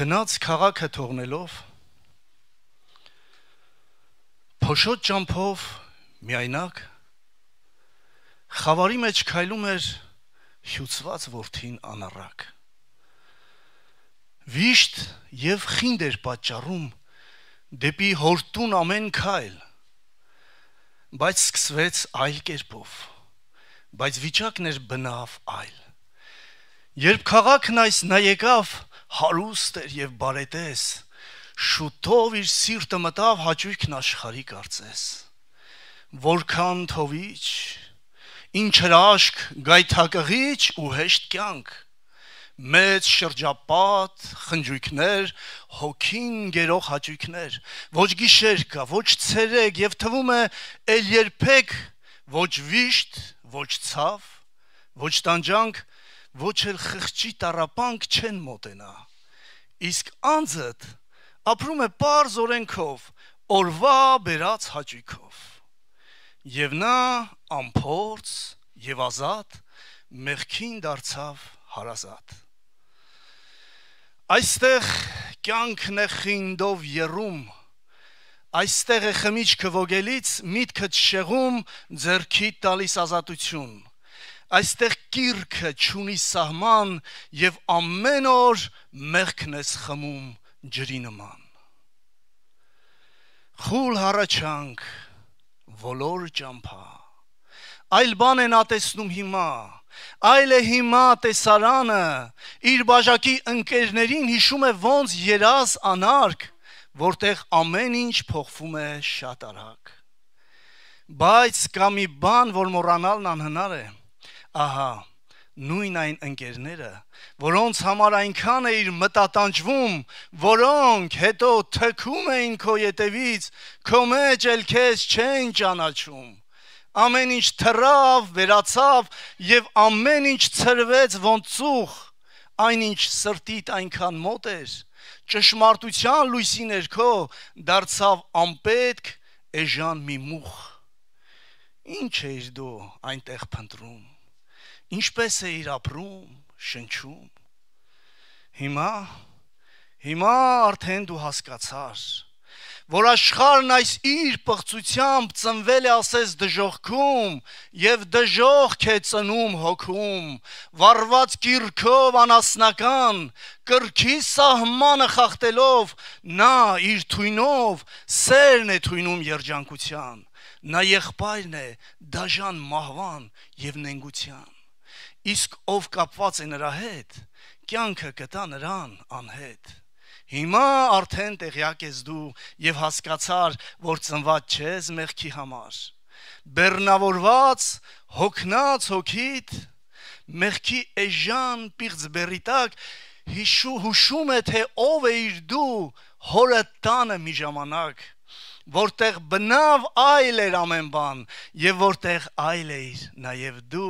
քնած քաղաքը թողնելով փոշոտ ճամփով միայնակ խավարի մեջ քայլում էր հյուծված worth-ին անառակ վիշտ եւ խինդ էր պատճառում դեպի հորտուն ամեն քայլ բայց սկսվեց այլ կերպով բայց վիճակներ բնավ այլ երբ քաղաքն այս նա եկավ հարուստ էր եւ բարետես, շուտով իր սիրտը մտավ հաճույքն աշխարհի կարծես։ Որքան թովիչ, ինչ հրաշք, գայթակղիչ ու հեշտ կյանք մեծ շրջապատ, խնջույքներ, հոգին գերող հաճույքներ, ոչ գիշեր կա, ոչ ցերեկ եւ թվում է ել երբեք ոչ վիշտ, ոչ ցավ, ոչ տանջանք, ոչ էլ խղճի տարապանք չեն մոտենա։ Իսկ անձդ ապրում է པարզ օրենքով, օրվա բերած հաճույքով։ Եվ նա ամփորձ եւ ազատ մեղքին դարձավ հարազատ։ Այստեղ կյանքն է խինդով երում, այստեղ է խմիչքը ոգելից միտքդ շեղում, ձերքիդ տալիս ազատություն։ Այստեղ կիրքը ճունի սահման եւ ամեն օր մեղքն ես խմում ջրի նման խուլ հառաչանք ոլոր ճամփա այլ բան են ատեսնում հիմա այլ է հիմա տեսարանը իր բաժակի ընկերներին հիշում է ոնց երաս անարգ որտեղ ամեն ինչ փոխվում է շատ արագ բայց կա մի բան որ մոռանալն անհնար է ահա նույն այն ընկերները, որոնց համար այնքան է իր մտատանջվում, որոնք հետո թքում էին քո յետևից, քո մեջ էլ քեզ չեն ճանաչում։ Ամեն ինչ թռավ, վերացավ եւ ամեն ինչ ծրվեց ոնց ծուխ, այնինչ սրտիդ այնքան մոտ էր, ճշմարտության լույսի ներքո դարձավ անպետք էժան մի մուխ։ Ինչ էիր դու այնտեղ փնտրում ինչպես է իր ապրում, շնչում։ Հիմա հիմա արդեն դու հասկացար, որ աշխարհն այս իր պղծությամբ ծնվել է ասես դժողքում եւ դժողք է ծնում հոգում վառված կիրքով անասնական կրքի սահմանը խախտելով նա իր թույնով սերն է թույնում երջանկության նա եղբայրն է դաժան մահվան եւ նենգության Իսկ ով կապված է նրա հետ, կյանքը կտա նրան անհետ։ Հիմա արդեն տեղյակ ես դու եւ հասկացար, որ ծնված չես մեղքի համար։ Բեռնավորված, հոգնած հոգիդ, մեղքի էժան պիղծ բերի տակ հիշու հուշում է թե ով էիր դու հորը տանը մի ժամանակ որտեղ բնավ այլ էր ամեն բան եւ որտեղ այլ էիր նաեւ դու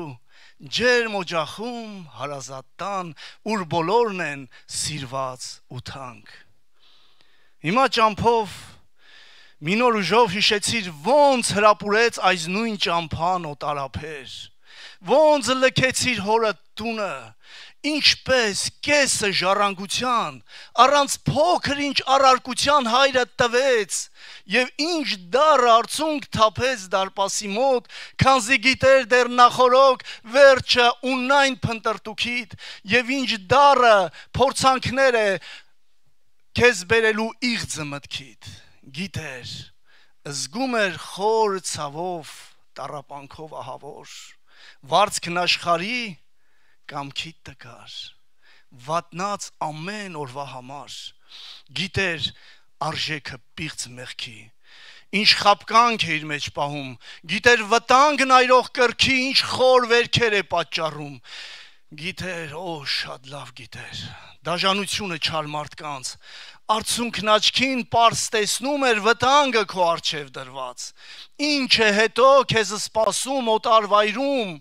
ջերմ օջախում հարազատան, ուր բոլորն են սիրված ու թանկ։ Հիմա ճամփով մի նոր ուժով հիշեցիր ոնց հրապուրեց այս նույն ճամփան օտարափեր։ ու ոնց լքեցիր հորը տունը ինչպես կեսը ժառանգության առանց փոքր-ինչ առարկության հայրը տվեց եւ ինչ դար արցունք թափեց դարպասի մոտ քանզի գիտեր դեռ նախորոք վերջը ունայն փնտրտուքիդ եւ ինչ դարը փորձանքները քեզ բերելու իղձը մտքիդ գիտեր զգում էր խոր ցավով տարապանքով ահավոր վարձ քնաշխարի կամքի տկար վատնած ամեն օրվա համար գիտեր արժեքը պիղծ մեղքի ինչ խապկանք է իր մեջ պահում գիտեր վտանգն այրող կրքի ինչ խոր վերքեր է պատճառում գիտեր օ շատ լավ գիտեր դաժանությունը չար մարդկանց Արցունքն աչքին པարս տեսնում էր վտանգը քո արջև դրված։ Ինչ է հետո քեզ սպասում օտարվայրում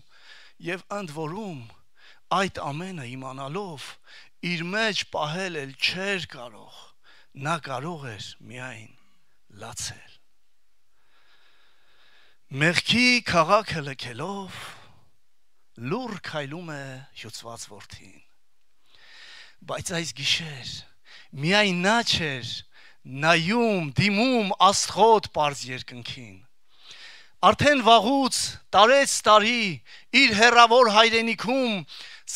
եւ ընդ որում այդ ամենը իմանալով իր մեջ պահել էլ չէր կարող նա կարող էր միայն լացել մեղքի քաղաքը լքելով լուր քայլում է հյուծված որդին բայց այս գիշեր Միայն նա չէր նայում, դիմում աստղոտ པարզ երկնքին։ Արդեն վաղուց տարեց տարի իր հերավոր հայրենիքում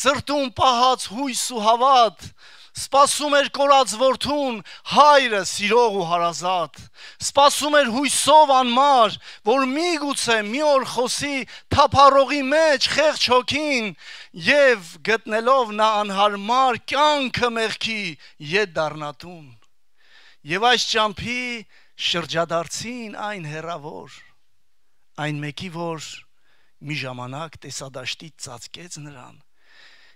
սրտում պահած հույս ու հավատ սпасում էր կորած որդուն հայրը սիրող ու հարազատ սпасում էր հույսով անմար որ միգուցե մի օր խոսի թափառողի մեջ խեղճ հոգին եւ գտնելով նա անհարմար կյանքը մեղքի յետ դառնատուն եւ այս ճամփի շրջադարձին այն հերավոր այն մեկի որ մի ժամանակ տեսադաշտից ծածկեց նրան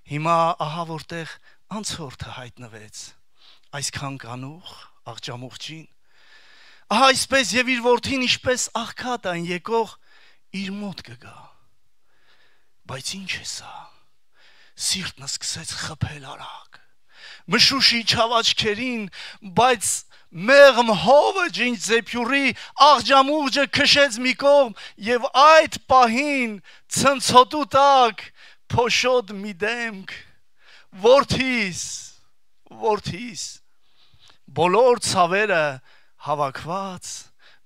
Հիմա ահա որտեղ անցորդը հայտնվեց այսքան կանուխ աղջամուղջին ահա այսպես եւ իր որդին ինչպես աղքատ այն եկող իր մոտ կգա բայց ինչ է սա սիրտն սկսեց խփել արագ մշուշի չավաչքերին բայց մեղմ հովը ջինչ զեփյուրի աղջամուղջը քշեց մի կողմ եւ այդ պահին ցնցոտու տակ փոշոտ մի դեմք որդիս որդիս բոլոր ցավերը հավաքված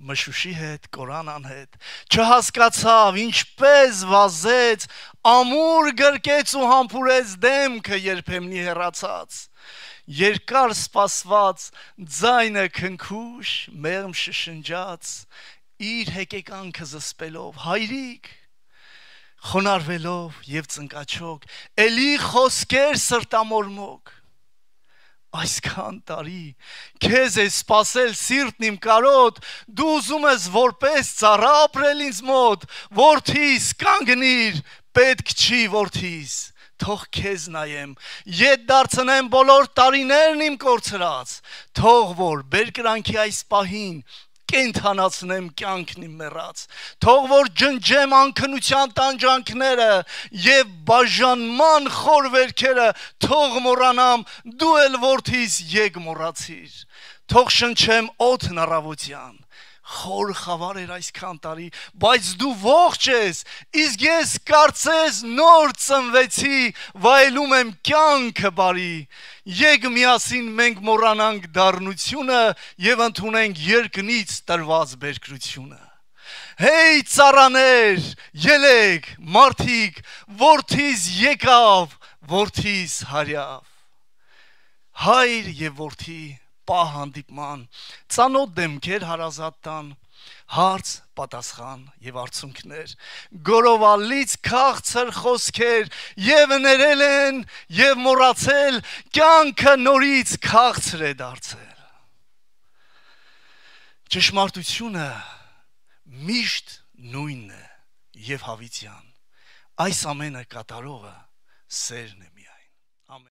մշուշի հետ, Կորանան հետ, չհասկացավ ինչպես վազեց, ամուր գրկեց ու համբուրեց դեմքը երբեմնի հեռացած։ Երկար սպասված ձայնը քնքուշ, մեղմ շշնջաց, իր հեկեկանքը զսպելով, հայրիկ, խոնարհվելով եւ ծնկաչոք, ելի խոսքեր սրտամորմոք։ Այսքան տարի քեզ է սпасել սիրտն իմ կարոտ, դու ուզում ես որպես ծառա ապրել ինձ մոտ, worth-իս կանգնիր, պետք չի worth-իս թող քեզ նայեմ յետ դարձնեմ բոլոր տարիներն իմ կորցրած թող որ բերկրանքի այս պահին կենթանացնեմ կյանքն իմ մեռած թող որ ջնջեմ անքնության տանջանքները եւ բաժանման խոր վերքերը թող մոռանամ դու էլ worth-ից եկ մոռացիր թող շնչեմ օդն առավոտյան խոր խավար էր այսքան տարի, բայց դու ողջ ես, իսկ ես կարծես նոր ծնվեցի, վայելում եմ կյանքը բարի։ Եկ միասին մենք մոռանանք դառնությունը եւ ընդունենք երկնից տրված բերկրությունը։ Հեյ цаրաներ, ելեք, մարդիկ, որթից եկավ, որթից հարյավ։ Հայր եւ որթի պահ հանդիպման, ցանոթ դեմքեր հարազատ տան, հարց, պատասխան եւ արցունքներ, գորովալից քաղցր խոսքեր եւ ներել են եւ մոռացել, կյանքը նորից քաղցր է դարձել։ Ճշմարտությունը միշտ նույնն է եւ հավիտյան։ Այս ամենը կատարողը սերն է